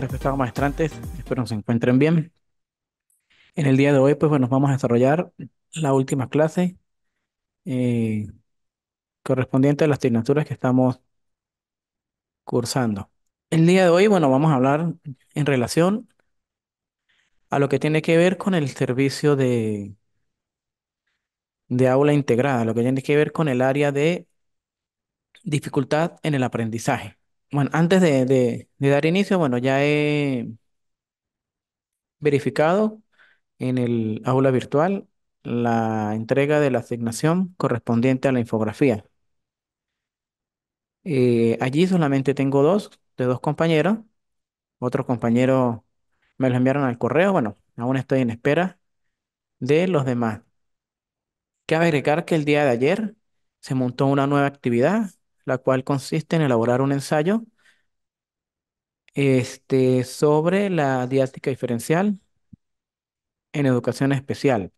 respetados maestrantes. Espero que se encuentren bien. En el día de hoy, pues bueno, vamos a desarrollar la última clase eh, correspondiente a las asignaturas que estamos cursando. El día de hoy, bueno, vamos a hablar en relación a lo que tiene que ver con el servicio de, de aula integrada, lo que tiene que ver con el área de dificultad en el aprendizaje. Bueno, antes de, dar inicio, bueno, ya he verificado en el aula virtual la entrega de la asignación correspondiente a la infografía. Eh, allí solamente tengo dos de dos compañeros. Otros compañeros me los enviaron al correo. Bueno, aún estoy en espera de los demás. Cabe agregar que el día de ayer se montó una nueva actividad la cual consiste en elaborar un ensayo este, sobre la didáctica diferencial en educación especial.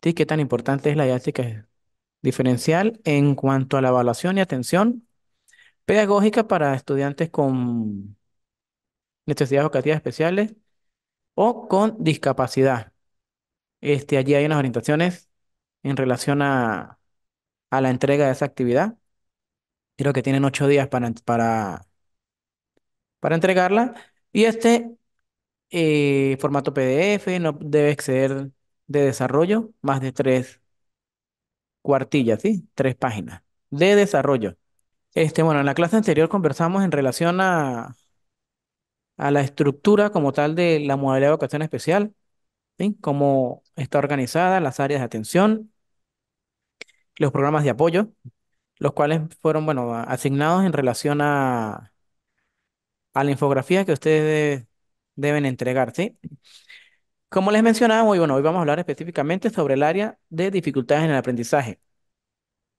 ¿Qué tan importante es la didáctica diferencial en cuanto a la evaluación y atención pedagógica para estudiantes con necesidades educativas especiales o con discapacidad? Este, allí hay unas orientaciones en relación a la entrega de esa actividad. Creo que tienen ocho días para, para, para entregarla. Y este eh, formato PDF no debe exceder de desarrollo más de tres cuartillas, ¿sí? Tres páginas de desarrollo. Este, bueno, en la clase anterior conversamos en relación a, a la estructura como tal de la modalidad de educación especial, ¿sí? cómo está organizada, las áreas de atención, los programas de apoyo, los cuales fueron, bueno, asignados en relación a, a la infografía que ustedes deben entregar, ¿sí? Como les mencionaba, hoy, bueno, hoy vamos a hablar específicamente sobre el área de dificultades en el aprendizaje.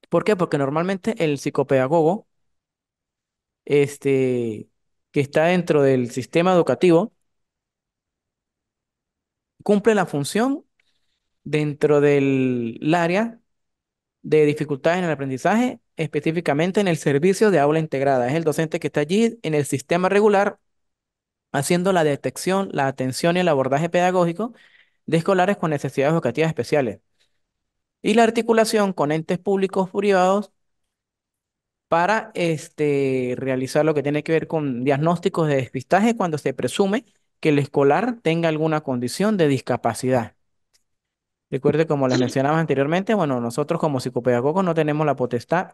¿Por qué? Porque normalmente el psicopedagogo, este, que está dentro del sistema educativo, cumple la función dentro del área de dificultades en el aprendizaje específicamente en el servicio de aula integrada. Es el docente que está allí en el sistema regular haciendo la detección, la atención y el abordaje pedagógico de escolares con necesidades educativas especiales. Y la articulación con entes públicos privados para este, realizar lo que tiene que ver con diagnósticos de despistaje cuando se presume que el escolar tenga alguna condición de discapacidad. Recuerde, como les mencionaba anteriormente, bueno, nosotros como psicopedagogos no tenemos la potestad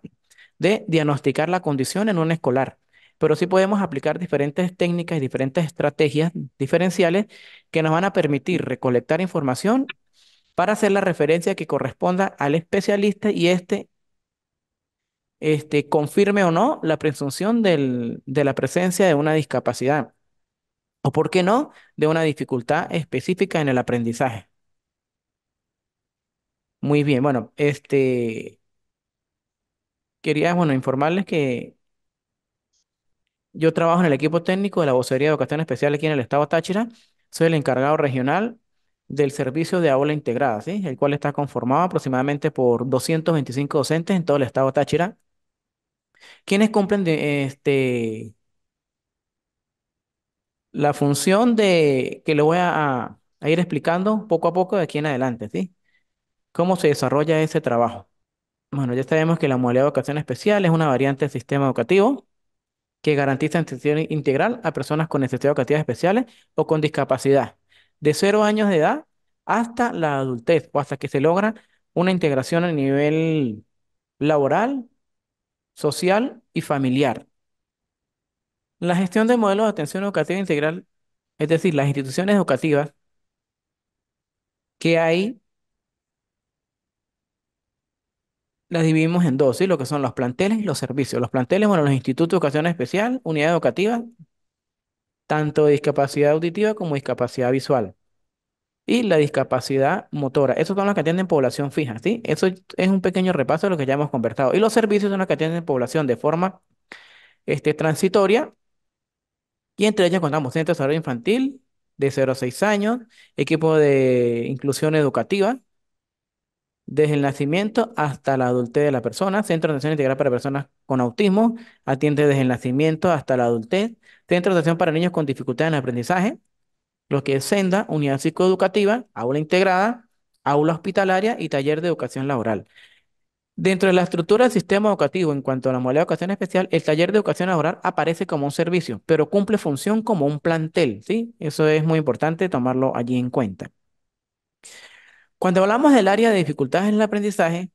de diagnosticar la condición en un escolar, pero sí podemos aplicar diferentes técnicas y diferentes estrategias diferenciales que nos van a permitir recolectar información para hacer la referencia que corresponda al especialista y este, este confirme o no la presunción de la presencia de una discapacidad o, por qué no, de una dificultad específica en el aprendizaje. Muy bien, bueno, este, quería, bueno, informarles que yo trabajo en el equipo técnico de la Vocería de Educación Especial aquí en el Estado Táchira. Soy el encargado regional del servicio de aula integrada, ¿sí? El cual está conformado aproximadamente por 225 docentes en todo el Estado Táchira, quienes cumplen este, la función de que le voy a ir explicando poco a poco de aquí en adelante, ¿sí? ¿Cómo se desarrolla ese trabajo? Bueno, ya sabemos que la modalidad de educación especial es una variante del sistema educativo que garantiza atención integral a personas con necesidades educativas especiales o con discapacidad, de cero años de edad hasta la adultez o hasta que se logra una integración a nivel laboral, social y familiar. La gestión de modelos de atención educativa integral, es decir, las instituciones educativas que hay las dividimos en dos, y Lo que son los planteles y los servicios. Los planteles, bueno, los institutos de educación especial, unidad educativa, tanto discapacidad auditiva como discapacidad visual. Y la discapacidad motora. Esos son las que atienden población fija, ¿sí? Eso es un pequeño repaso de lo que ya hemos conversado. Y los servicios son los que atienden población de forma este, transitoria. Y entre ellas contamos centro de salud infantil de 0 a 6 años, equipo de inclusión educativa, desde el nacimiento hasta la adultez de la persona. Centro de Atención Integral para Personas con Autismo atiende desde el nacimiento hasta la adultez. Centro de Atención para Niños con Dificultades en Aprendizaje, lo que es Senda, Unidad Psicoeducativa, Aula Integrada, Aula Hospitalaria y Taller de Educación Laboral. Dentro de la estructura del sistema educativo, en cuanto a la modalidad de educación especial, el taller de educación laboral aparece como un servicio, pero cumple función como un plantel, ¿sí? Eso es muy importante tomarlo allí en cuenta. Cuando hablamos del área de dificultades en el aprendizaje,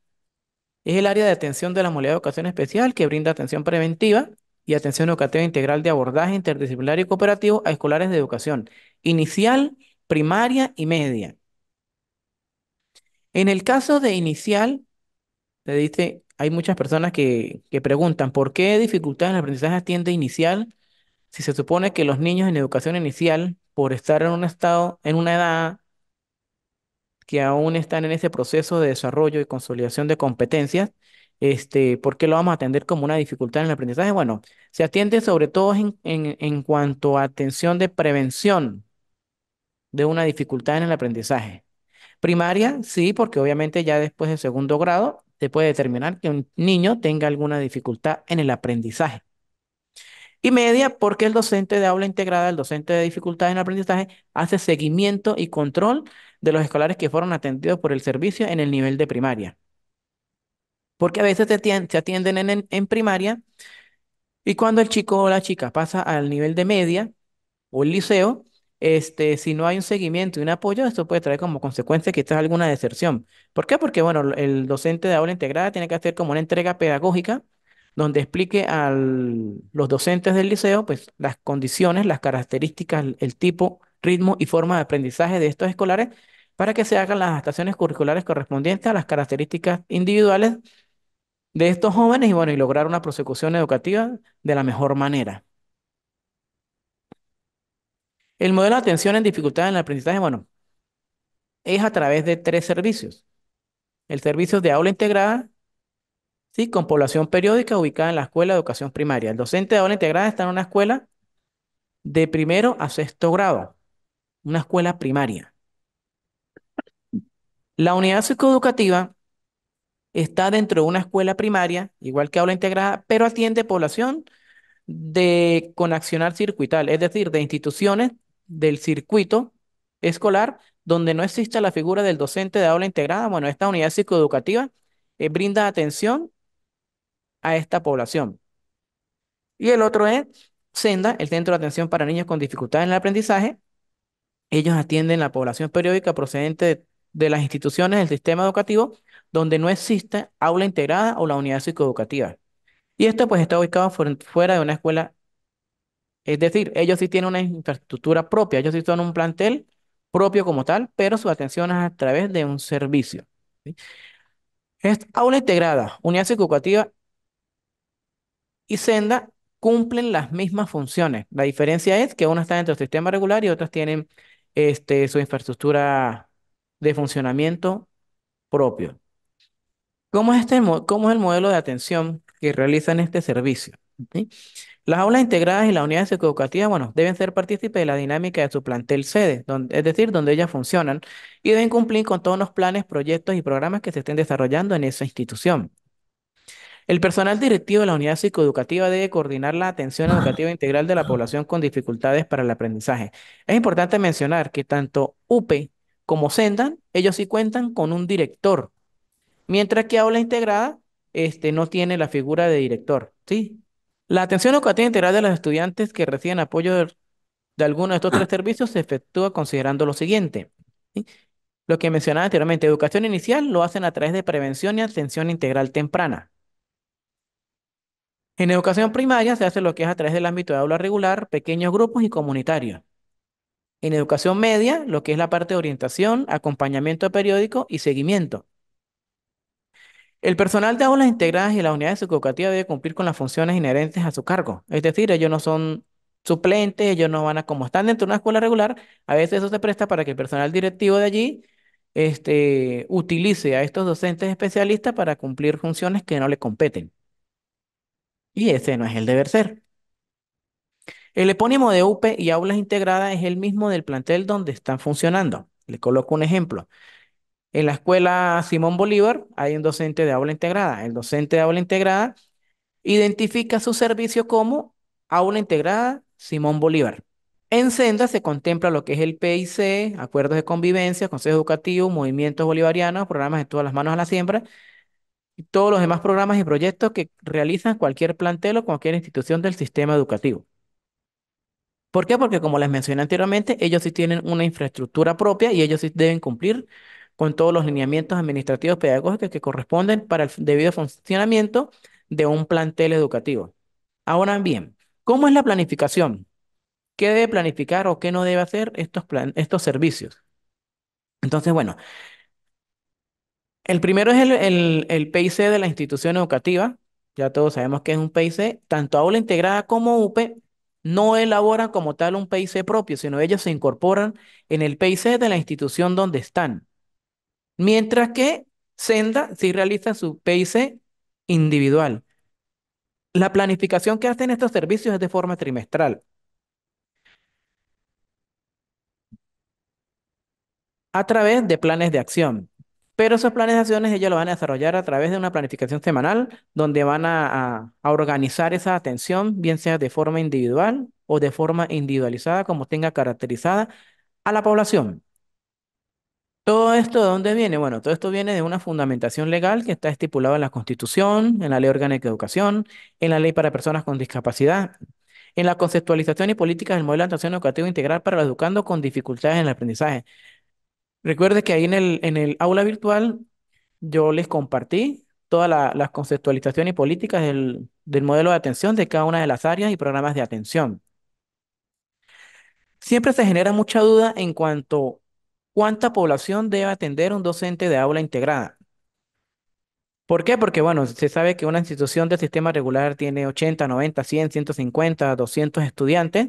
es el área de atención de la modalidad de educación especial que brinda atención preventiva y atención educativa integral de abordaje interdisciplinario y cooperativo a escolares de educación inicial, primaria y media. En el caso de inicial, te dice, hay muchas personas que, que preguntan, ¿por qué dificultades en el aprendizaje atiende inicial si se supone que los niños en educación inicial, por estar en un estado, en una edad que aún están en ese proceso de desarrollo y consolidación de competencias, este, ¿por qué lo vamos a atender como una dificultad en el aprendizaje? Bueno, se atiende sobre todo en, en cuanto a atención de prevención de una dificultad en el aprendizaje. Primaria, sí, porque obviamente ya después de segundo grado se puede determinar que un niño tenga alguna dificultad en el aprendizaje. Y media, porque el docente de aula integrada, el docente de dificultades en el aprendizaje, hace seguimiento y control de los escolares que fueron atendidos por el servicio en el nivel de primaria. Porque a veces se atienden en, primaria y cuando el chico o la chica pasa al nivel de media o el liceo, este, si no hay un seguimiento y un apoyo, esto puede traer como consecuencia que quizás alguna deserción. ¿Por qué? Porque, bueno, el docente de aula integrada tiene que hacer como una entrega pedagógica donde explique a los docentes del liceo pues, las condiciones, las características, el tipo ritmo y forma de aprendizaje de estos escolares para que se hagan las adaptaciones curriculares correspondientes a las características individuales de estos jóvenes y bueno, y lograr una prosecución educativa de la mejor manera. El modelo de atención en dificultades en el aprendizaje, bueno, es a través de tres servicios. El servicio de aula integrada, ¿sí? con población periódica ubicada en la escuela de educación primaria. El docente de aula integrada está en una escuela de primero a sexto grado una escuela primaria. La unidad psicoeducativa está dentro de una escuela primaria, igual que aula integrada, pero atiende población de con accionar circuital, es decir, de instituciones del circuito escolar donde no exista la figura del docente de aula integrada. Bueno, esta unidad psicoeducativa eh, brinda atención a esta población. Y el otro es Senda, el Centro de Atención para Niños con Dificultades en el Aprendizaje, ellos atienden la población periódica procedente de, las instituciones del sistema educativo donde no existe aula integrada o la unidad psicoeducativa. Y esto pues está ubicado fuera de una escuela. Es decir, ellos sí tienen una infraestructura propia, ellos sí son un plantel propio como tal, pero su atención es a través de un servicio. Es aula integrada, unidad psicoeducativa y senda cumplen las mismas funciones. La diferencia es que una está dentro del sistema regular y otras tienen este, su infraestructura de funcionamiento propio. ¿Cómo es, este, es el modelo de atención que realizan este servicio? Las aulas integradas y las unidades educativas, bueno, deben ser partícipes de la dinámica de su plantel sede, es decir, donde ellas funcionan, y deben cumplir con todos los planes, proyectos y programas que se estén desarrollando en esa institución. El personal directivo de la unidad psicoeducativa debe coordinar la atención educativa integral de la población con dificultades para el aprendizaje. Es importante mencionar que tanto UPE como Sendan, ellos sí cuentan con un director, mientras que Aula Integrada este, no tiene la figura de director. ¿sí? La atención educativa integral de los estudiantes que reciben apoyo de, alguno de estos tres servicios se efectúa considerando lo siguiente. Lo que mencionaba anteriormente, educación inicial lo hacen a través de prevención y atención integral temprana. En educación primaria se hace lo que es a través del ámbito de aula regular, pequeños grupos y comunitarios. En educación media, lo que es la parte de orientación, acompañamiento periódico y seguimiento. El personal de aulas integradas y las unidades educativas debe cumplir con las funciones inherentes a su cargo. Es decir, ellos no son suplentes, ellos no van a, como están dentro de una escuela regular, a veces eso se presta para que el personal directivo de allí este, utilice a estos docentes especialistas para cumplir funciones que no le competen y ese no es el deber ser. El epónimo de UPE y aulas integradas es el mismo del plantel donde están funcionando. Le coloco un ejemplo. En la escuela Simón Bolívar hay un docente de aula integrada. El docente de aula integrada identifica su servicio como aula integrada Simón Bolívar. En Senda se contempla lo que es el PIC, acuerdos de convivencia, Consejo Educativo, movimientos bolivarianos, programas de todas las manos a la siembra todos los demás programas y proyectos que realizan cualquier plantel o cualquier institución del sistema educativo. ¿Por qué? Porque como les mencioné anteriormente, ellos sí tienen una infraestructura propia y ellos sí deben cumplir con todos los lineamientos administrativos pedagógicos que corresponden para el debido funcionamiento de un plantel educativo. Ahora bien, ¿cómo es la planificación? ¿Qué debe planificar o qué no debe hacer estos, estos servicios? Entonces, bueno, el primero es el, PIC de la institución educativa. Ya todos sabemos que es un PIC. Tanto aula integrada como UPE no elaboran como tal un PIC propio, sino ellos se incorporan en el PIC de la institución donde están. Mientras que Senda sí realiza su PIC individual. La planificación que hacen estos servicios es de forma trimestral. a través de planes de acción. Pero de acciones ellos lo van a desarrollar a través de una planificación semanal donde van a, organizar esa atención, bien sea de forma individual o de forma individualizada, como tenga caracterizada a la población. ¿Todo esto de dónde viene? Bueno, todo esto viene de una fundamentación legal que está estipulada en la Constitución, en la Ley Orgánica de Educación, en la Ley para Personas con Discapacidad, en la conceptualización y políticas del modelo de atención educativo integral para los educando con dificultades en el aprendizaje. Recuerde que ahí en el, en el aula virtual yo les compartí todas las conceptualizaciones y políticas del, modelo de atención de cada una de las áreas y programas de atención. Siempre se genera mucha duda en cuanto cuánta población debe atender un docente de aula integrada. ¿Por qué? Porque, bueno, se sabe que una institución de sistema regular tiene 80, 90, 100, 150, 200 estudiantes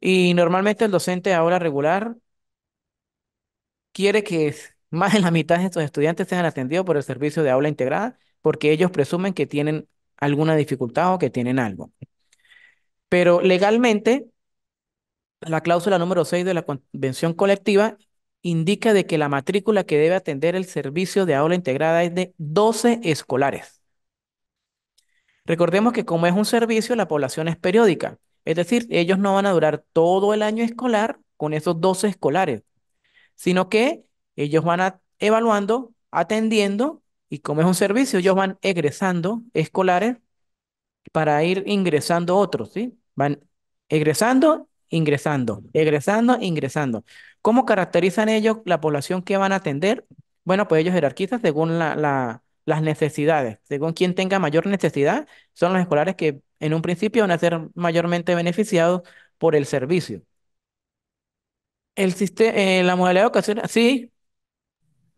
y normalmente el docente de aula regular quiere que más de la mitad de estos estudiantes sean atendidos por el servicio de aula integrada porque ellos presumen que tienen alguna dificultad o que tienen algo. Pero legalmente, la cláusula número 6 de la convención colectiva indica de que la matrícula que debe atender el servicio de aula integrada es de 12 escolares. Recordemos que como es un servicio, la población es periódica, es decir, ellos no van a durar todo el año escolar con esos 12 escolares, sino que ellos van evaluando, atendiendo, y como es un servicio, ellos van egresando escolares para ir ingresando otros, ¿sí? Van egresando, ingresando, egresando, ingresando. ¿Cómo caracterizan ellos la población que van a atender? Bueno, pues ellos jerarquizan según las necesidades. Según quien tenga mayor necesidad, son los escolares que en un principio van a ser mayormente beneficiados por el servicio. El sistema, eh, la modalidad de ocasión? sí.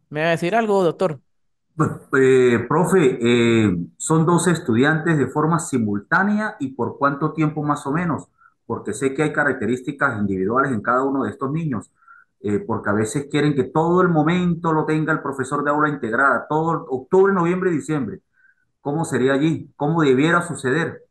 ¿Me va a decir algo, doctor? Eh, profe, eh, son dos estudiantes de forma simultánea y por cuánto tiempo más o menos, porque sé que hay características individuales en cada uno de estos niños, eh, porque a veces quieren que todo el momento lo tenga el profesor de aula integrada, todo octubre, noviembre y diciembre. ¿Cómo sería allí? ¿Cómo debiera suceder?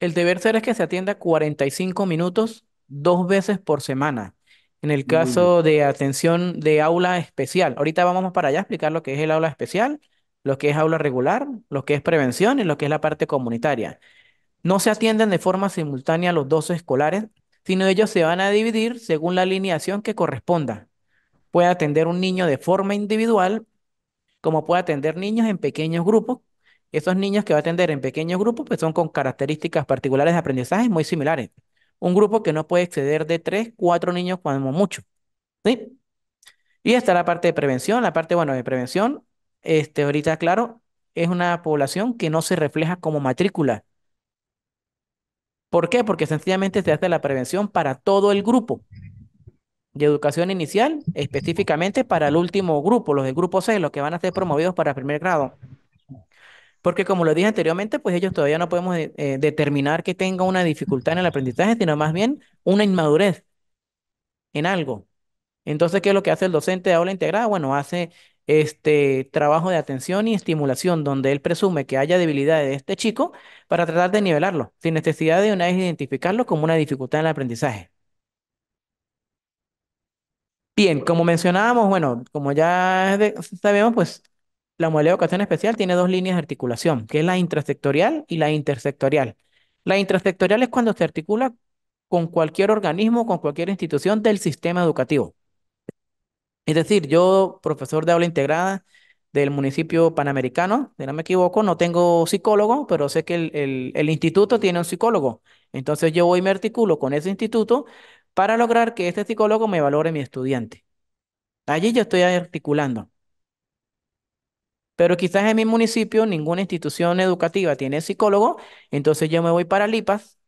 El deber ser es que se atienda 45 minutos dos veces por semana. En el caso de atención de aula especial, ahorita vamos para allá a explicar lo que es el aula especial, lo que es aula regular, lo que es prevención y lo que es la parte comunitaria. No se atienden de forma simultánea los dos escolares, sino ellos se van a dividir según la alineación que corresponda. Puede atender un niño de forma individual, como puede atender niños en pequeños grupos. Esos niños que va a atender en pequeños grupos pues son con características particulares de aprendizaje muy similares un grupo que no puede exceder de tres, cuatro niños cuando mucho. ¿Sí? Y está la parte de prevención. La parte, bueno, de prevención, este, ahorita, claro, es una población que no se refleja como matrícula. ¿Por qué? Porque sencillamente se hace la prevención para todo el grupo. De educación inicial, específicamente para el último grupo, los del grupo C, los que van a ser promovidos para primer grado. Porque como lo dije anteriormente, pues ellos todavía no podemos eh, eh, determinar que tenga una dificultad en el aprendizaje, sino más bien una inmadurez en algo. Entonces, ¿qué es lo que hace el docente de aula integrada? Bueno, hace este trabajo de atención y estimulación, donde él presume que haya debilidades de este chico para tratar de nivelarlo, sin necesidad de una vez identificarlo como una dificultad en el aprendizaje. Bien, como mencionábamos, bueno, como ya sabemos, pues la modalidad de educación especial tiene dos líneas de articulación, que es la intrasectorial y la intersectorial. La intrasectorial es cuando se articula con cualquier organismo, con cualquier institución del sistema educativo. Es decir, yo, profesor de aula integrada del municipio panamericano, si no me equivoco, no tengo psicólogo, pero sé que el, instituto tiene un psicólogo. Entonces yo voy y me articulo con ese instituto para lograr que este psicólogo me valore mi estudiante. Allí yo estoy articulando pero quizás en mi municipio ninguna institución educativa tiene psicólogo, entonces yo me voy para el IPAS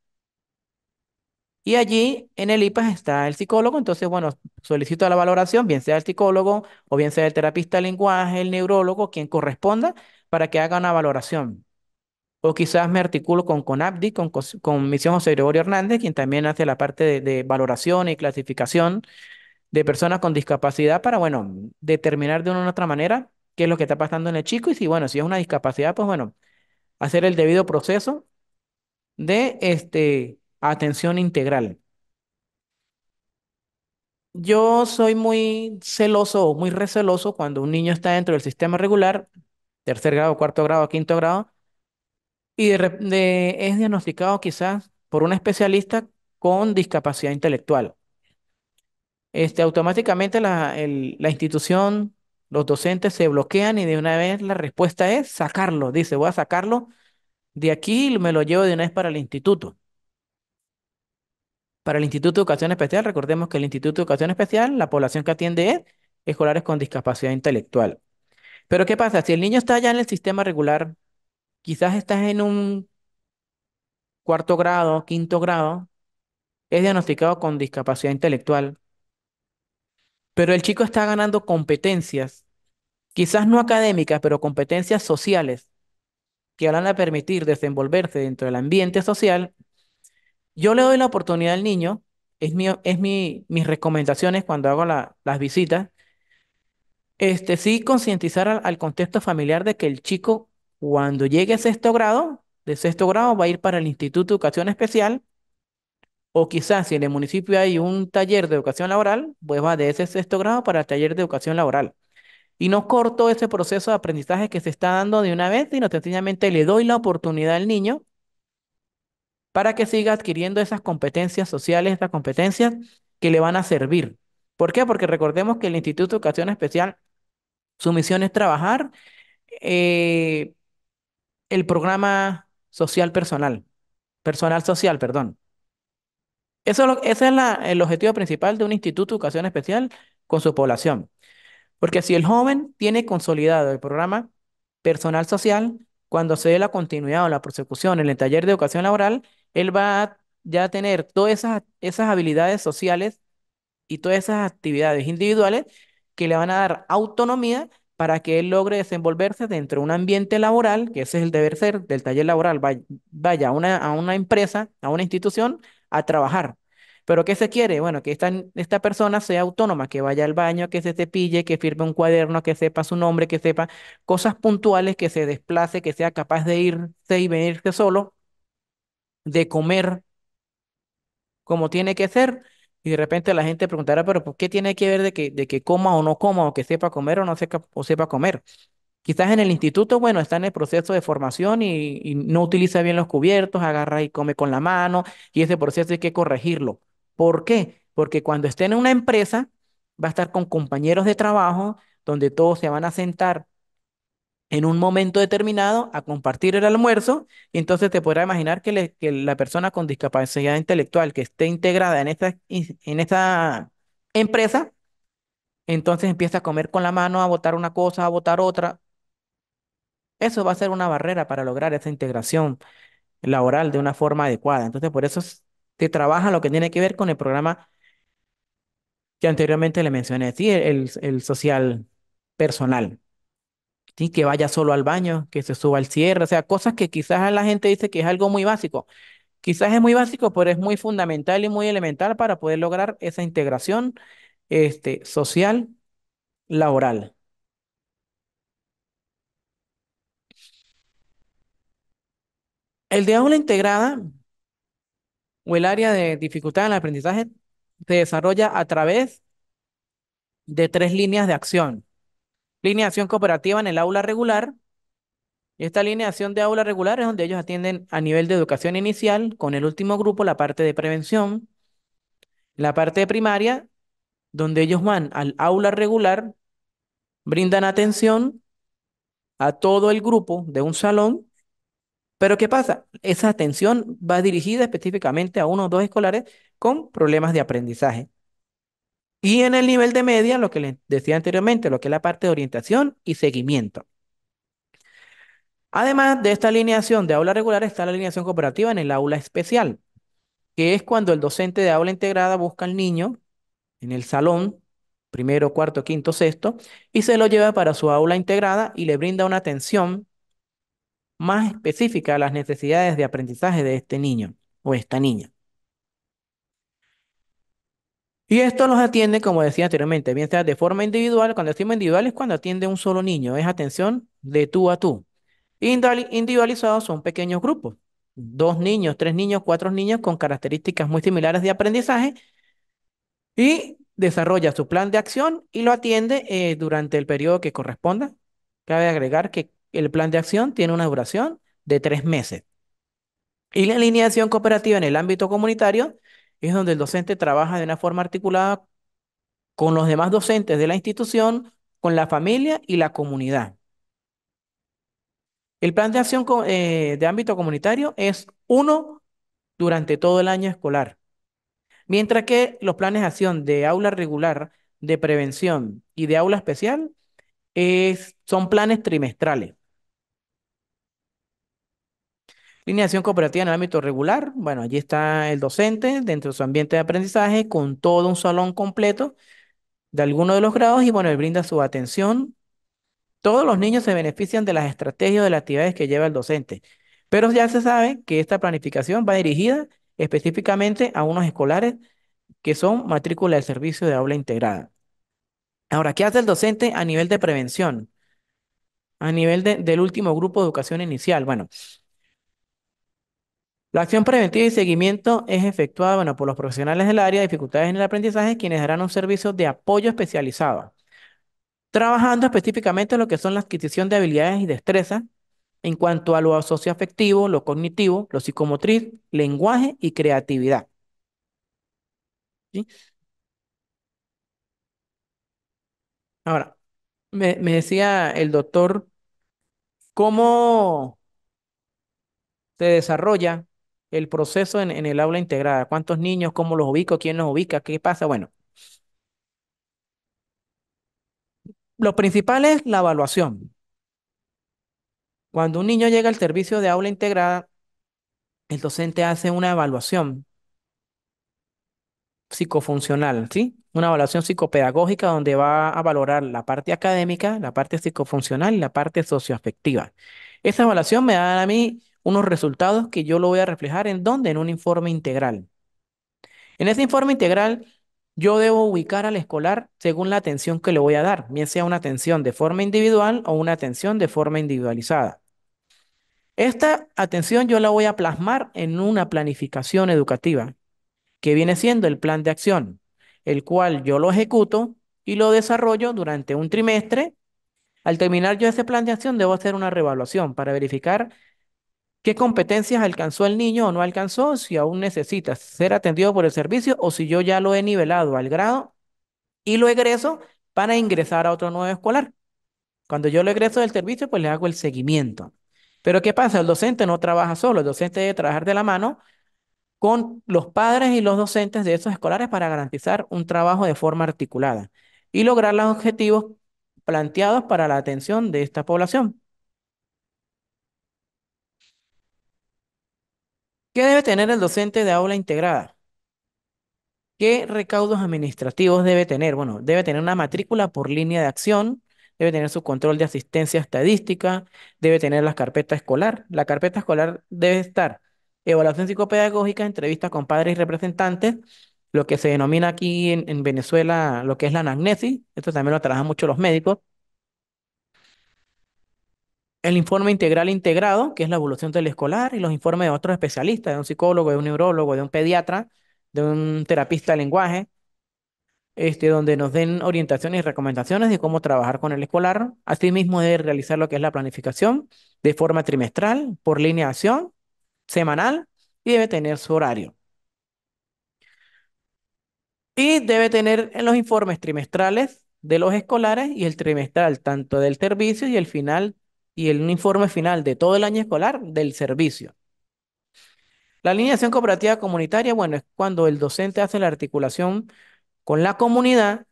y allí en el IPAS está el psicólogo, entonces bueno, solicito la valoración, bien sea el psicólogo o bien sea el terapista lenguaje, el neurólogo, quien corresponda, para que haga una valoración. O quizás me articulo con CONAPDI, con, con Misión José Gregorio Hernández, quien también hace la parte de valoración y clasificación de personas con discapacidad para, bueno, determinar de una u otra manera qué es lo que está pasando en el chico y si, bueno, si es una discapacidad, pues bueno, hacer el debido proceso de este, atención integral. Yo soy muy celoso o muy receloso cuando un niño está dentro del sistema regular, tercer grado, cuarto grado, quinto grado, y es diagnosticado quizás por un especialista con discapacidad intelectual. Este, automáticamente la, la institución los docentes se bloquean y de una vez la respuesta es sacarlo. Dice, voy a sacarlo de aquí y me lo llevo de una vez para el instituto. Para el Instituto de Educación Especial, recordemos que el Instituto de Educación Especial, la población que atiende es escolares con discapacidad intelectual. Pero ¿qué pasa? Si el niño está ya en el sistema regular, quizás estás en un cuarto grado, quinto grado, es diagnosticado con discapacidad intelectual, pero el chico está ganando competencias quizás no académicas, pero competencias sociales que van a permitir desenvolverse dentro del ambiente social, yo le doy la oportunidad al niño, es, mi, es mi, mis recomendaciones cuando hago las visitas, este, sí concientizar al, al, contexto familiar de que el chico cuando llegue a sexto grado, de sexto grado va a ir para el Instituto de Educación Especial, o quizás si en el municipio hay un taller de educación laboral, pues va de ese sexto grado para el taller de educación laboral y no corto ese proceso de aprendizaje que se está dando de una vez, sino sencillamente le doy la oportunidad al niño para que siga adquiriendo esas competencias sociales, esas competencias que le van a servir. ¿Por qué? Porque recordemos que el Instituto de Educación Especial, su misión es trabajar eh, el programa social personal, personal social, perdón. Eso, ese es el objetivo principal de un Instituto de Educación Especial con su población. Porque si el joven tiene consolidado el programa personal social, cuando se dé la continuidad o la prosecución en el taller de educación laboral, él va a ya tener todas esas, esas habilidades sociales y todas esas actividades individuales que le van a dar autonomía para que él logre desenvolverse dentro de un ambiente laboral, que ese es el deber ser del taller laboral, vaya, una, a una empresa, a una institución, a trabajar, pero ¿qué se quiere? Bueno, que esta, esta persona sea autónoma, que vaya al baño, que se cepille, que firme un cuaderno, que sepa su nombre, que sepa cosas puntuales, que se desplace, que sea capaz de irse y venirse solo, de comer como tiene que ser. Y de repente la gente preguntará, pero qué tiene que ver de que, de que coma o no coma, o que sepa comer o no sepa, o sepa comer? Quizás en el instituto, bueno, está en el proceso de formación y, no utiliza bien los cubiertos, agarra y come con la mano, y ese proceso hay que corregirlo. ¿Por qué? Porque cuando esté en una empresa, va a estar con compañeros de trabajo, donde todos se van a sentar en un momento determinado a compartir el almuerzo, y entonces te podrás imaginar que, la persona con discapacidad intelectual que esté integrada en esta, en esta empresa, entonces empieza a comer con la mano, a votar una cosa, a votar otra. Eso va a ser una barrera para lograr esa integración laboral de una forma adecuada. Entonces, por eso que trabaja lo que tiene que ver con el programa que anteriormente le mencioné, ¿sí? el, el social personal. ¿sí? que vaya solo al baño, que se suba al cierre, o sea, cosas que quizás la gente dice que es algo muy básico. Quizás es muy básico, pero es muy fundamental y muy elemental para poder lograr esa integración este, social laboral. El de aula integrada o el área de dificultad en el aprendizaje se desarrolla a través de tres líneas de acción. Línea de acción cooperativa en el aula regular. Esta línea de acción de aula regular es donde ellos atienden a nivel de educación inicial, con el último grupo, la parte de prevención. La parte de primaria, donde ellos van al aula regular, brindan atención a todo el grupo de un salón pero ¿qué pasa? Esa atención va dirigida específicamente a uno o dos escolares con problemas de aprendizaje. Y en el nivel de media, lo que les decía anteriormente, lo que es la parte de orientación y seguimiento. Además de esta alineación de aula regular, está la alineación cooperativa en el aula especial, que es cuando el docente de aula integrada busca al niño en el salón, primero, cuarto, quinto, sexto, y se lo lleva para su aula integrada y le brinda una atención más específica a las necesidades de aprendizaje de este niño o esta niña. Y esto los atiende, como decía anteriormente, bien sea de forma individual, cuando decimos individual es cuando atiende un solo niño, es atención de tú a tú. Individualizados son pequeños grupos, dos niños, tres niños, cuatro niños con características muy similares de aprendizaje y desarrolla su plan de acción y lo atiende eh, durante el periodo que corresponda. Cabe agregar que el plan de acción tiene una duración de tres meses. Y la alineación cooperativa en el ámbito comunitario es donde el docente trabaja de una forma articulada con los demás docentes de la institución, con la familia y la comunidad. El plan de acción eh, de ámbito comunitario es uno durante todo el año escolar, mientras que los planes de acción de aula regular, de prevención y de aula especial son planes trimestrales. Lineación cooperativa en el ámbito regular. Bueno, allí está el docente dentro de su ambiente de aprendizaje con todo un salón completo de alguno de los grados y bueno, él brinda su atención. Todos los niños se benefician de las estrategias de las actividades que lleva el docente, pero ya se sabe que esta planificación va dirigida específicamente a unos escolares que son matrícula de servicio de aula integrada. Ahora, ¿qué hace el docente a nivel de prevención? A nivel del último grupo de educación inicial. Bueno, la acción preventiva y seguimiento es efectuada por los profesionales del área de dificultades en el aprendizaje, quienes darán un servicio de apoyo especializado, trabajando específicamente en lo que son la adquisición de habilidades y destrezas en cuanto a lo socioafectivo, lo cognitivo, lo psicomotriz, lenguaje y creatividad. Ahora, me, me decía el doctor, ¿cómo se desarrolla el proceso en, el aula integrada? ¿Cuántos niños? ¿Cómo los ubico? ¿Quién los ubica? ¿Qué pasa? Bueno, lo principal es la evaluación. Cuando un niño llega al servicio de aula integrada, el docente hace una evaluación psicofuncional, ¿sí? Una evaluación psicopedagógica donde va a valorar la parte académica, la parte psicofuncional y la parte socioafectiva. Esa evaluación me da a mí unos resultados que yo lo voy a reflejar en dónde? En un informe integral. En ese informe integral, yo debo ubicar al escolar según la atención que le voy a dar, bien sea una atención de forma individual o una atención de forma individualizada. Esta atención yo la voy a plasmar en una planificación educativa, que viene siendo el plan de acción, el cual yo lo ejecuto y lo desarrollo durante un trimestre. Al terminar yo ese plan de acción, debo hacer una revaluación para verificar qué competencias alcanzó el niño o no alcanzó, si aún necesita ser atendido por el servicio o si yo ya lo he nivelado al grado y lo egreso para ingresar a otro nuevo escolar. Cuando yo lo egreso del servicio, pues le hago el seguimiento. Pero ¿qué pasa? El docente no trabaja solo, el docente debe trabajar de la mano con los padres y los docentes de esos escolares para garantizar un trabajo de forma articulada y lograr los objetivos planteados para la atención de esta población. ¿Qué debe tener el docente de aula integrada? ¿Qué recaudos administrativos debe tener? Bueno, debe tener una matrícula por línea de acción, debe tener su control de asistencia estadística, debe tener la carpeta escolar. La carpeta escolar debe estar evaluación psicopedagógica, entrevista con padres y representantes, lo que se denomina aquí en, Venezuela lo que es la anagnesis. esto también lo trabajan mucho los médicos, el informe integral integrado, que es la evolución del escolar y los informes de otros especialistas, de un psicólogo, de un neurólogo, de un pediatra, de un terapista de lenguaje, este, donde nos den orientaciones y recomendaciones de cómo trabajar con el escolar. Asimismo, de realizar lo que es la planificación de forma trimestral, por línea de acción, semanal, y debe tener su horario. Y debe tener en los informes trimestrales de los escolares y el trimestral, tanto del servicio y el final y el informe final de todo el año escolar del servicio. La alineación cooperativa comunitaria, bueno, es cuando el docente hace la articulación con la comunidad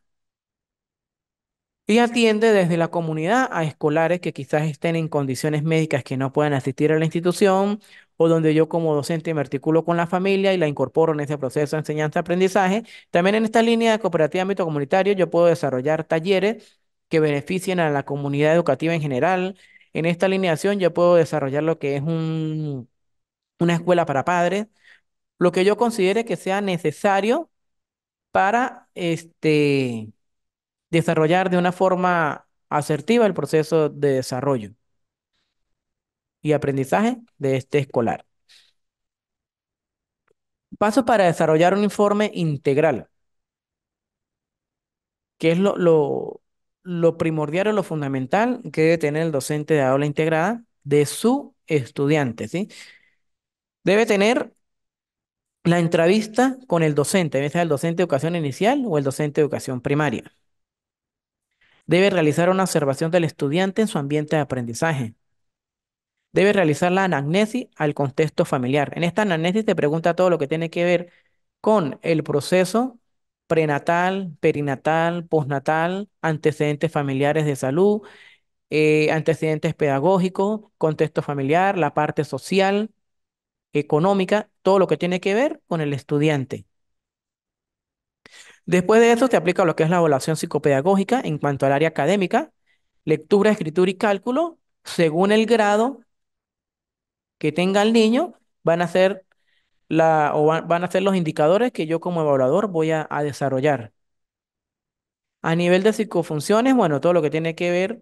y atiende desde la comunidad a escolares que quizás estén en condiciones médicas que no puedan asistir a la institución o donde yo como docente me articulo con la familia y la incorporo en ese proceso de enseñanza-aprendizaje. También en esta línea de cooperativa ámbito comunitario yo puedo desarrollar talleres que beneficien a la comunidad educativa en general, en esta alineación yo puedo desarrollar lo que es una escuela para padres, lo que yo considere que sea necesario para este, desarrollar de una forma asertiva el proceso de desarrollo y aprendizaje de este escolar. Pasos para desarrollar un informe integral. ¿Qué es lo, lo primordial o lo fundamental que debe tener el docente de aula integrada de su estudiante, ¿sí? Debe tener la entrevista con el docente, debe ser el docente de educación inicial o el docente de educación primaria. Debe realizar una observación del estudiante en su ambiente de aprendizaje. Debe realizar la anagnesis al contexto familiar. En esta anagnesis te pregunta todo lo que tiene que ver con el proceso prenatal, perinatal, postnatal, antecedentes familiares de salud, eh, antecedentes pedagógicos, contexto familiar, la parte social, económica, todo lo que tiene que ver con el estudiante. Después de eso, se aplica lo que es la evaluación psicopedagógica en cuanto al área académica, lectura, escritura y cálculo, según el grado que tenga el niño, van a ser van, a ser los indicadores que yo como evaluador voy a, desarrollar. A nivel de psicofunciones, bueno, todo lo que tiene que ver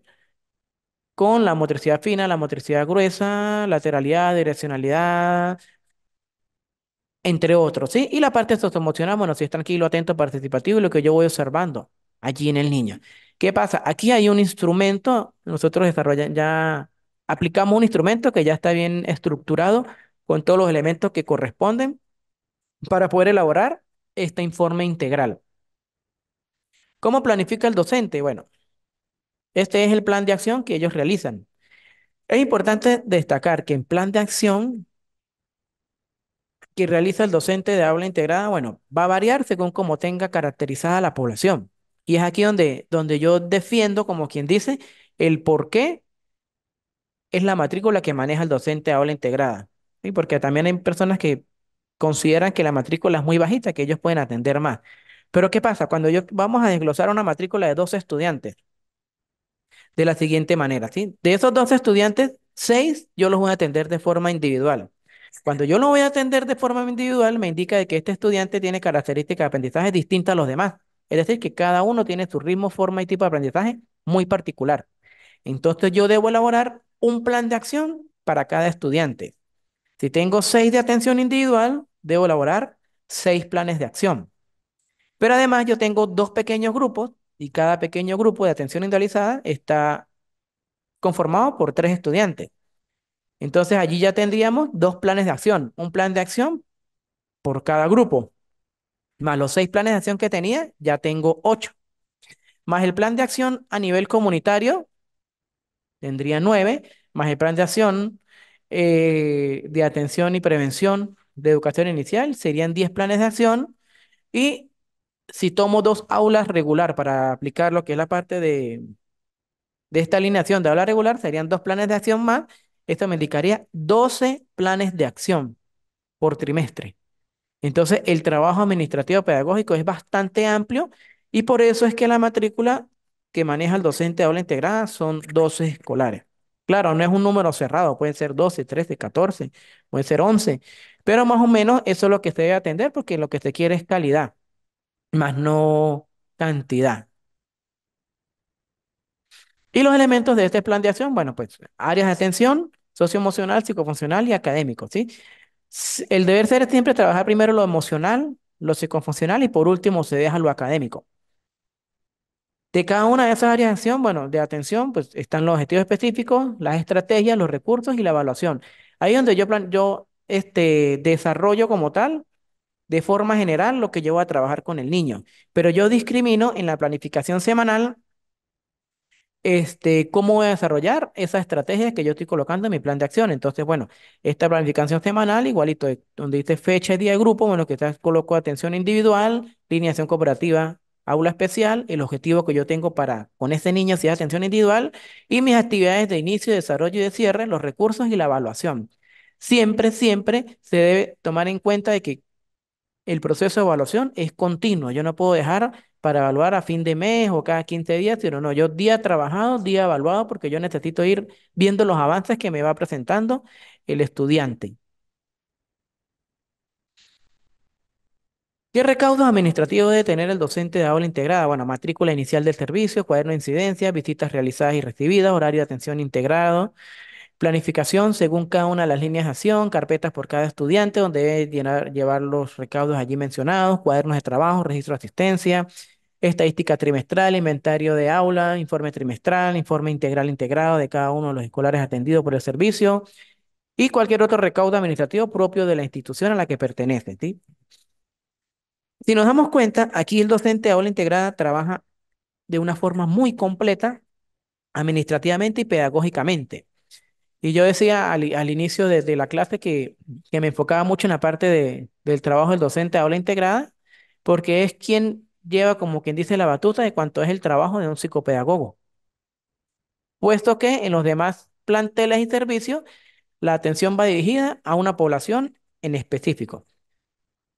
con la motricidad fina, la motricidad gruesa, lateralidad, direccionalidad, entre otros, ¿sí? Y la parte socioemocional, bueno, si es tranquilo, atento, participativo, y lo que yo voy observando allí en el niño. ¿Qué pasa? Aquí hay un instrumento, nosotros desarrollamos, ya aplicamos un instrumento que ya está bien estructurado con todos los elementos que corresponden para poder elaborar este informe integral. ¿Cómo planifica el docente? Bueno, este es el plan de acción que ellos realizan. Es importante destacar que en plan de acción que realiza el docente de aula integrada, bueno, va a variar según cómo tenga caracterizada la población. Y es aquí donde, donde yo defiendo, como quien dice, el por qué es la matrícula que maneja el docente de aula integrada. Porque también hay personas que consideran que la matrícula es muy bajita, que ellos pueden atender más. Pero ¿qué pasa? Cuando yo vamos a desglosar una matrícula de dos estudiantes, de la siguiente manera, ¿sí? De esos dos estudiantes, seis yo los voy a atender de forma individual. Cuando yo los voy a atender de forma individual, me indica que este estudiante tiene características de aprendizaje distintas a los demás. Es decir, que cada uno tiene su ritmo, forma y tipo de aprendizaje muy particular. Entonces yo debo elaborar un plan de acción para cada estudiante. Si tengo seis de atención individual, debo elaborar seis planes de acción. Pero además yo tengo dos pequeños grupos y cada pequeño grupo de atención individualizada está conformado por tres estudiantes. Entonces allí ya tendríamos dos planes de acción, un plan de acción por cada grupo. Más los seis planes de acción que tenía, ya tengo ocho. Más el plan de acción a nivel comunitario, tendría nueve. Más el plan de acción eh, de atención y prevención de educación inicial, serían 10 planes de acción y si tomo dos aulas regular para aplicar lo que es la parte de, de esta alineación de aula regular, serían dos planes de acción más, esto me indicaría 12 planes de acción por trimestre. Entonces, el trabajo administrativo pedagógico es bastante amplio y por eso es que la matrícula que maneja el docente de aula integrada son 12 escolares. Claro, no es un número cerrado, pueden ser 12, 13, 14, pueden ser 11, pero más o menos eso es lo que se debe atender porque lo que se quiere es calidad, más no cantidad. Y los elementos de este plan de acción, bueno, pues áreas de atención, socioemocional, psicofuncional y académico, ¿sí? El deber ser es siempre trabajar primero lo emocional, lo psicofuncional y por último se deja lo académico. De cada una de esas áreas de bueno, de atención, pues están los objetivos específicos, las estrategias, los recursos y la evaluación. Ahí es donde yo, plan yo este, desarrollo como tal, de forma general, lo que yo a trabajar con el niño. Pero yo discrimino en la planificación semanal este, cómo voy a desarrollar esas estrategias que yo estoy colocando en mi plan de acción. Entonces, bueno, esta planificación semanal, igualito, donde dice fecha día de grupo, bueno, que está, coloco atención individual, lineación cooperativa, aula especial, el objetivo que yo tengo para con ese niño si es atención individual y mis actividades de inicio, desarrollo y de cierre, los recursos y la evaluación. Siempre, siempre se debe tomar en cuenta de que el proceso de evaluación es continuo. Yo no puedo dejar para evaluar a fin de mes o cada 15 días, sino no, yo día trabajado, día evaluado, porque yo necesito ir viendo los avances que me va presentando el estudiante. ¿Qué recaudos administrativos debe tener el docente de aula integrada? Bueno, matrícula inicial del servicio, cuaderno de incidencias, visitas realizadas y recibidas, horario de atención integrado, planificación según cada una de las líneas de acción, carpetas por cada estudiante, donde debe llevar los recaudos allí mencionados, cuadernos de trabajo, registro de asistencia, estadística trimestral, inventario de aula, informe trimestral, informe integral integrado de cada uno de los escolares atendidos por el servicio, y cualquier otro recaudo administrativo propio de la institución a la que pertenece. ¿sí? Si nos damos cuenta, aquí el docente de aula integrada trabaja de una forma muy completa administrativamente y pedagógicamente. Y yo decía al, inicio de, la clase que, me enfocaba mucho en la parte de, del trabajo del docente de aula integrada, porque es quien lleva, como quien dice, la batuta de cuánto es el trabajo de un psicopedagogo. Puesto que en los demás planteles y servicios, la atención va dirigida a una población en específico.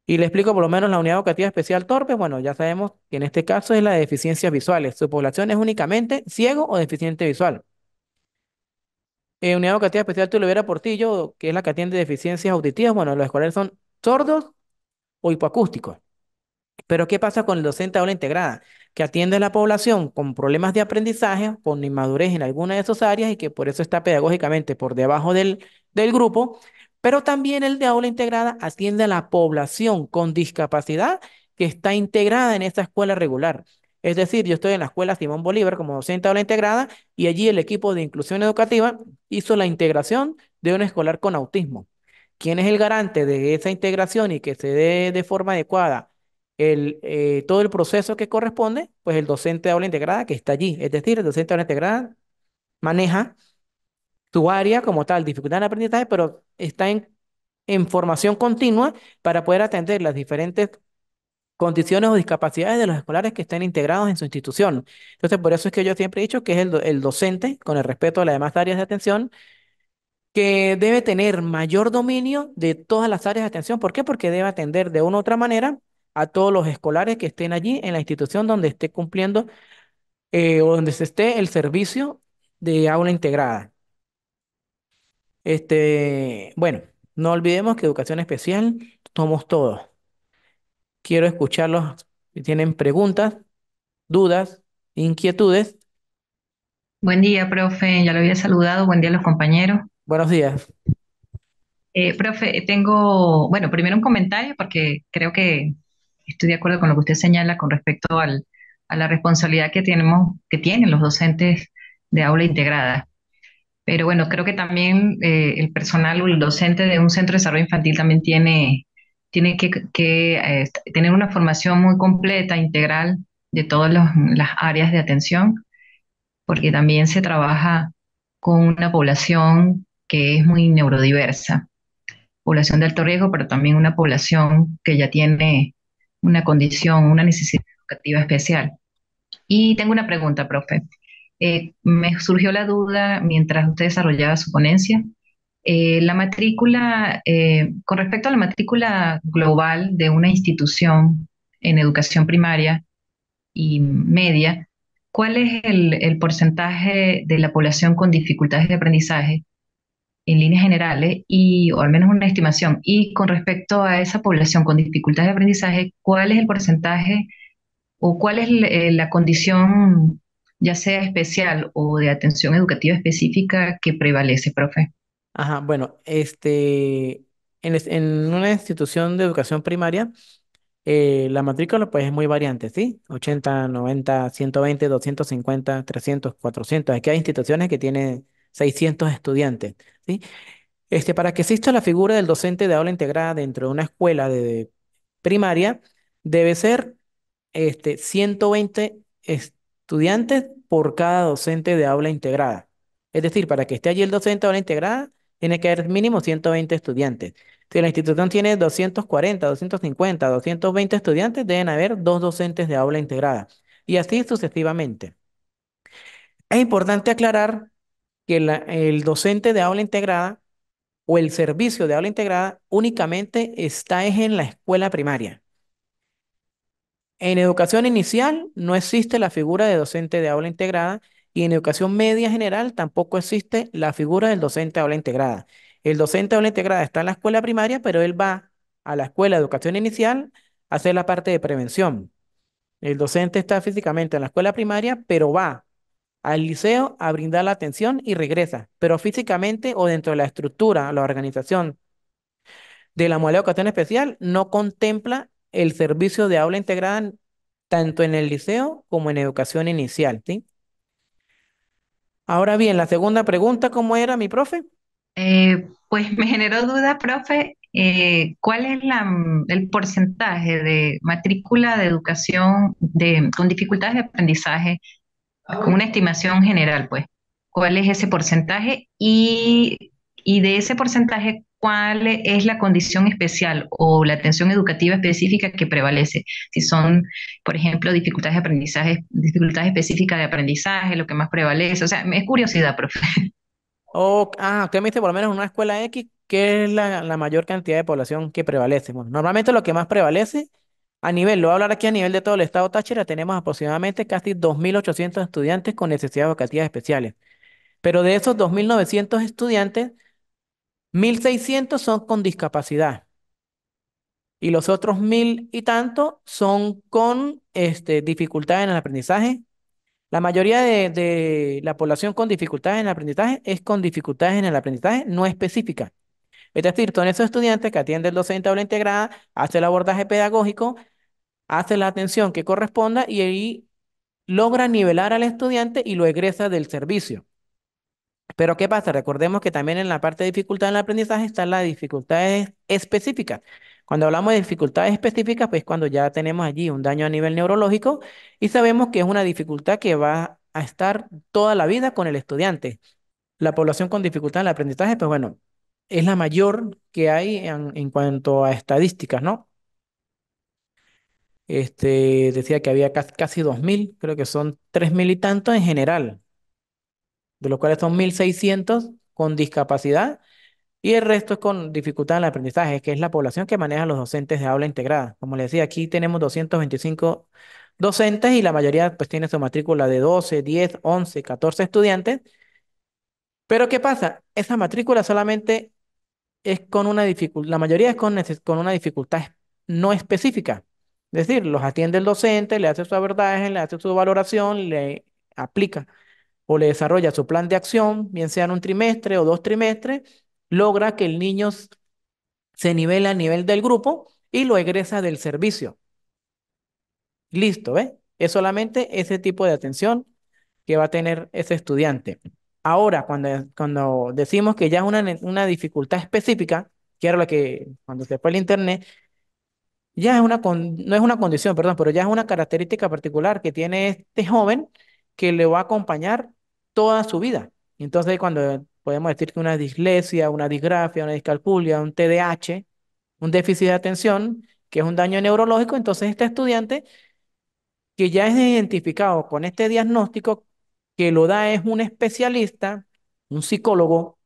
Y le explico por lo menos la unidad educativa especial torpe. Bueno, ya sabemos que en este caso es la de deficiencias visuales. Su población es únicamente ciego o deficiente visual. Eh, unidad educativa especial Tulivera Portillo, que es la que atiende deficiencias auditivas. Bueno, los escolares son sordos o hipoacústicos. Pero ¿qué pasa con el docente aula integrada? Que atiende a la población con problemas de aprendizaje, con inmadurez en alguna de esas áreas y que por eso está pedagógicamente por debajo del, del grupo pero también el de aula integrada atiende a la población con discapacidad que está integrada en esta escuela regular. Es decir, yo estoy en la escuela Simón Bolívar como docente de aula integrada y allí el equipo de inclusión educativa hizo la integración de un escolar con autismo. ¿Quién es el garante de esa integración y que se dé de forma adecuada el, eh, todo el proceso que corresponde? Pues el docente de aula integrada que está allí. Es decir, el docente de aula integrada maneja tu área como tal, dificultad de aprendizaje, pero está en, formación continua para poder atender las diferentes condiciones o discapacidades de los escolares que estén integrados en su institución. Entonces, por eso es que yo siempre he dicho que es el, docente, con el respeto a las demás áreas de atención, que debe tener mayor dominio de todas las áreas de atención. ¿Por qué? Porque debe atender de una u otra manera a todos los escolares que estén allí en la institución donde esté cumpliendo eh, o donde se esté el servicio de aula integrada. Este, bueno, no olvidemos que educación especial somos todos. Quiero escucharlos si tienen preguntas, dudas, inquietudes. Buen día, profe. Ya lo había saludado. Buen día a los compañeros. Buenos días. Eh, profe, tengo, bueno, primero un comentario porque creo que estoy de acuerdo con lo que usted señala con respecto al, a la responsabilidad que tenemos, que tienen los docentes de aula integrada. Pero bueno, creo que también eh, el personal o el docente de un centro de desarrollo infantil también tiene, tiene que, eh, tener una formación muy completa, integral de todas las áreas de atención, porque también se trabaja con una población que es muy neurodiversa, población de alto riesgo, pero también una población que ya tiene una condición, una necesidad educativa especial. Y tengo una pregunta, profe. Eh, me surgió la duda mientras usted desarrollaba su ponencia. Eh, la matrícula, eh, con respecto a la matrícula global de una institución en educación primaria y media, ¿cuál es el, el porcentaje de la población con dificultades de aprendizaje en líneas generales y, o al menos una estimación? Y con respecto a esa población con dificultades de aprendizaje, ¿cuál es el porcentaje o cuál es la condición ya sea especial o de atención educativa específica que prevalece, profe? Ajá, bueno, este, en, una institución de educación primaria, eh, la matrícula pues, es muy variante, ¿sí? 80, 90, 120, 250, 300, 400. Aquí hay instituciones que tienen 600 estudiantes, ¿sí? Este, para que exista la figura del docente de aula integrada dentro de una escuela de, primaria, debe ser este, 120 estudiantes estudiantes por cada docente de aula integrada. Es decir, para que esté allí el docente de aula integrada, tiene que haber mínimo 120 estudiantes. Si la institución tiene 240, 250, 220 estudiantes, deben haber dos docentes de aula integrada. Y así sucesivamente. Es importante aclarar que el docente de aula integrada o el servicio de aula integrada únicamente está en la escuela primaria. En educación inicial no existe la figura de docente de aula integrada y en educación media general tampoco existe la figura del docente de aula integrada. El docente de aula integrada está en la escuela primaria, pero él va a la escuela de educación inicial a hacer la parte de prevención. El docente está físicamente en la escuela primaria, pero va al liceo a brindar la atención y regresa, pero físicamente o dentro de la estructura, la organización de la modalidad de educación especial no contempla el servicio de aula integrada tanto en el liceo como en educación inicial. Ahora bien, la segunda pregunta, ¿cómo era mi profe? Eh, pues me generó duda, profe, eh, ¿cuál es la, el porcentaje de matrícula de educación de, con dificultades de aprendizaje? Con una estimación general, pues. ¿Cuál es ese porcentaje? Y, y de ese porcentaje, cuál es la condición especial o la atención educativa específica que prevalece. Si son, por ejemplo, dificultades de aprendizaje, dificultades específicas de aprendizaje, lo que más prevalece. O sea, es curiosidad, profe. ah, usted me dice por lo menos en una escuela X, ¿qué es la, mayor cantidad de población que prevalece? normalmente lo que más prevalece a nivel, lo voy a hablar aquí a nivel de todo el estado Táchira, tenemos aproximadamente casi 2.800 estudiantes con necesidades educativas especiales. Pero de esos 2.900 estudiantes, 1.600 son con discapacidad. Y los otros mil y tanto son con este, dificultades en el aprendizaje. La mayoría de, la población con dificultades en el aprendizaje es con dificultades en el aprendizaje no específica. Es decir, son esos estudiantes que atiende el docente aula integrada, hace el abordaje pedagógico, hace la atención que corresponda y ahí logra nivelar al estudiante y lo egresa del servicio. Pero ¿qué pasa? Recordemos que también en la parte de dificultad en el aprendizaje están las dificultades específicas. Cuando hablamos de dificultades específicas, pues cuando ya tenemos allí un daño a nivel neurológico y sabemos que es una dificultad que va a estar toda la vida con el estudiante. La población con dificultad en el aprendizaje, pues bueno, es la mayor que hay en, cuanto a estadísticas, ¿no? Este, decía que había casi, 2.000, creo que son 3.000 y tanto en general de los cuales son 1.600 con discapacidad y el resto es con dificultad en el aprendizaje, que es la población que maneja los docentes de aula integrada. Como les decía, aquí tenemos 225 docentes y la mayoría pues tiene su matrícula de 12, 10, 11, 14 estudiantes. Pero ¿qué pasa? Esa matrícula solamente es con una dificultad, la mayoría es con, con una dificultad no específica. Es decir, los atiende el docente, le hace su abordaje, le hace su valoración, le aplica o le desarrolla su plan de acción, bien sea en un trimestre o dos trimestres, logra que el niño se nivele a nivel del grupo y lo egresa del servicio. Listo, ¿ves? Es solamente ese tipo de atención que va a tener ese estudiante. Ahora, cuando, cuando decimos que ya es una, una dificultad específica, quiero que cuando se fue el internet, ya es una, no es una condición, perdón, pero ya es una característica particular que tiene este joven que le va a acompañar toda su vida. Entonces, cuando podemos decir que una dislexia, una disgrafia, una discalculia, un TDAH, un déficit de atención, que es un daño neurológico, entonces este estudiante que ya es identificado con este diagnóstico, que lo da es un especialista, un psicólogo,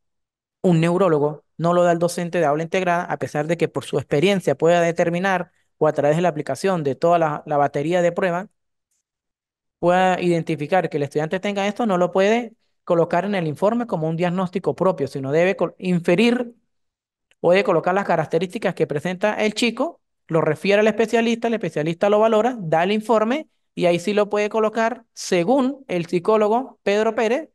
un neurólogo, no lo da el docente de aula integrada, a pesar de que por su experiencia pueda determinar o a través de la aplicación de toda la, la batería de pruebas, pueda identificar que el estudiante tenga esto, no lo puede colocar en el informe como un diagnóstico propio, sino debe inferir, puede colocar las características que presenta el chico, lo refiere al especialista, el especialista lo valora, da el informe y ahí sí lo puede colocar según el psicólogo Pedro Pérez,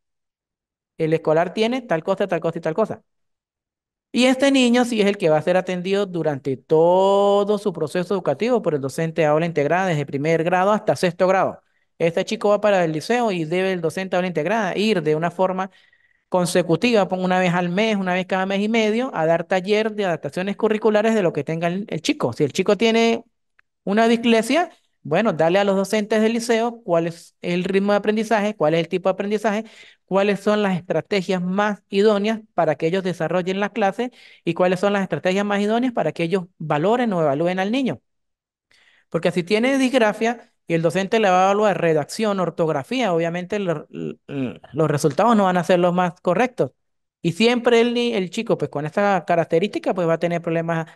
el escolar tiene tal cosa, tal cosa y tal cosa. Y este niño sí es el que va a ser atendido durante todo su proceso educativo por el docente de aula integrada desde primer grado hasta sexto grado. Este chico va para el liceo y debe el docente a la integrada ir de una forma consecutiva, una vez al mes, una vez cada mes y medio, a dar taller de adaptaciones curriculares de lo que tenga el, chico. Si el chico tiene una dislexia, bueno, dale a los docentes del liceo cuál es el ritmo de aprendizaje, cuál es el tipo de aprendizaje, cuáles son las estrategias más idóneas para que ellos desarrollen las clases y cuáles son las estrategias más idóneas para que ellos valoren o evalúen al niño. Porque si tiene disgracia y el docente le va a evaluar redacción, ortografía, obviamente los resultados no van a ser los más correctos. Y siempre el, el chico, pues con esta característica, pues va a tener problemas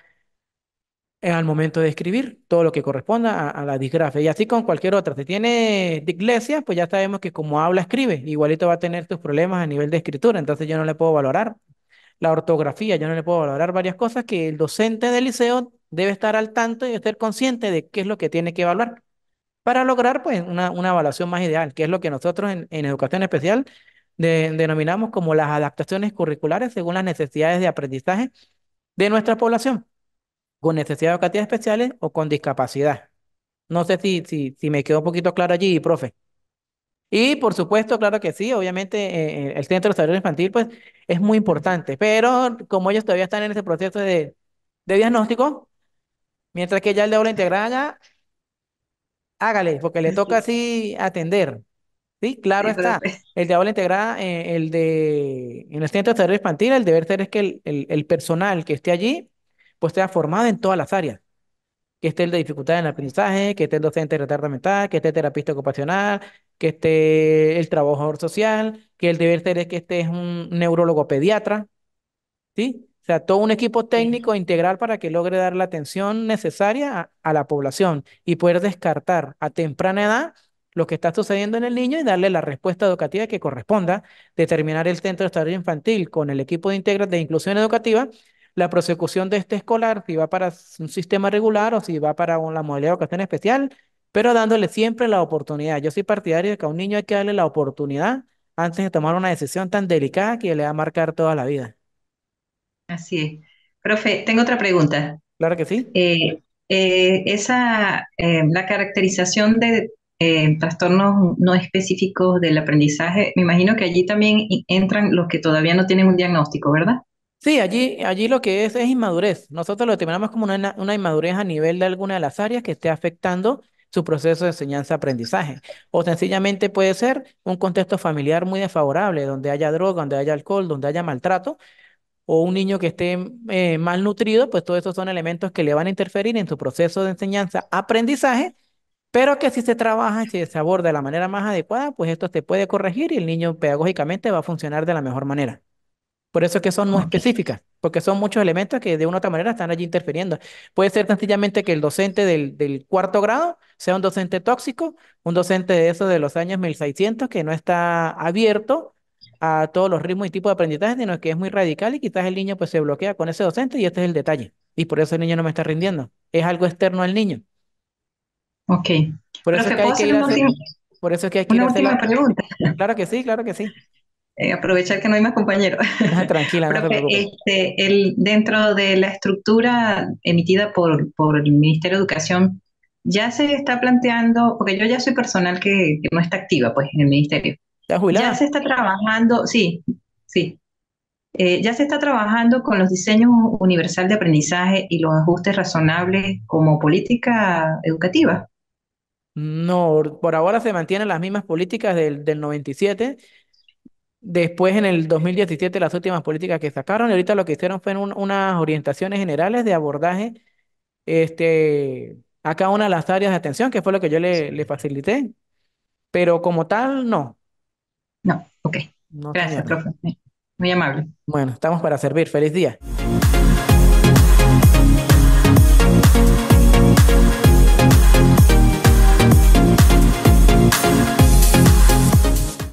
al momento de escribir todo lo que corresponda a, la disgrafía Y así con cualquier otra. Si tiene dislexia, pues ya sabemos que como habla, escribe. Igualito va a tener tus problemas a nivel de escritura. Entonces yo no le puedo valorar la ortografía, yo no le puedo valorar varias cosas que el docente del liceo debe estar al tanto y estar consciente de qué es lo que tiene que evaluar para lograr pues una, evaluación más ideal, que es lo que nosotros en, educación especial denominamos como las adaptaciones curriculares según las necesidades de aprendizaje de nuestra población, con necesidades educativas especiales o con discapacidad. No sé si, si, me quedó un poquito claro allí, profe. Y por supuesto, claro que sí, obviamente eh, eh, el Centro de Salud Infantil pues es muy importante, pero como ellos todavía están en ese proceso de, diagnóstico, mientras que ya el de aula integrada Hágale, porque le toca así atender. Sí, claro está. Pues, el de aula eh, el de en el centro de salud infantil, el deber ser es que el, personal que esté allí, pues sea formado en todas las áreas. Que esté el de dificultad en el aprendizaje, que esté el docente de retardo mental, que esté el terapista ocupacional, que esté el trabajador social, que el deber ser es que esté un neurólogo pediatra, ¿sí? O sea, todo un equipo técnico integral para que logre dar la atención necesaria a, la población y poder descartar a temprana edad lo que está sucediendo en el niño y darle la respuesta educativa que corresponda, determinar el centro de desarrollo infantil con el equipo de de inclusión educativa, la prosecución de este escolar, si va para un sistema regular o si va para una modalidad de educación especial, pero dándole siempre la oportunidad. Yo soy partidario de que a un niño hay que darle la oportunidad antes de tomar una decisión tan delicada que le va a marcar toda la vida. Así es. Profe, tengo otra pregunta. Claro que sí. Eh, eh, esa, eh, la caracterización de trastornos no específicos del aprendizaje, me imagino que allí también entran los que todavía no tienen un diagnóstico, ¿verdad? Sí, allí, allí lo que es es inmadurez. Nosotros lo determinamos como una inmadurez a nivel de alguna de las áreas que esté afectando su proceso de enseñanza-aprendizaje. O sencillamente puede ser un contexto familiar muy desfavorable, donde haya droga, donde haya alcohol, donde haya maltrato, o un niño que esté mal eh, malnutrido, pues todos esos son elementos que le van a interferir en su proceso de enseñanza-aprendizaje, pero que si se trabaja, si se aborda de la manera más adecuada, pues esto se puede corregir y el niño pedagógicamente va a funcionar de la mejor manera. Por eso es que son muy específicas, porque son muchos elementos que de una u otra manera están allí interfiriendo. Puede ser sencillamente que el docente del, del cuarto grado sea un docente tóxico, un docente de esos de los años 1600 que no está abierto a todos los ritmos y tipos de aprendizaje, sino que es muy radical y quizás el niño pues se bloquea con ese docente y este es el detalle. Y por eso el niño no me está rindiendo. Es algo externo al niño. Ok. Por eso, es que hay que eso que última pregunta. Claro que sí, claro que sí. Eh, aprovechar que no hay más compañeros. Tranquila, no este, dentro de la estructura emitida por, por, el Ministerio de Educación, ya se está planteando, porque yo ya soy personal que, no está activa pues, en el Ministerio, ya se está trabajando, sí, sí. Eh, ya se está trabajando con los diseños universal de aprendizaje y los ajustes razonables como política educativa. No, por ahora se mantienen las mismas políticas del, 97. Después, en el 2017, las últimas políticas que sacaron, y ahorita lo que hicieron fue unas orientaciones generales de abordaje este, a cada una de las áreas de atención, que fue lo que yo le, le facilité. Pero como tal, no. No, ok. Gracias, profe. Muy amable. Bueno, estamos para servir. Feliz día.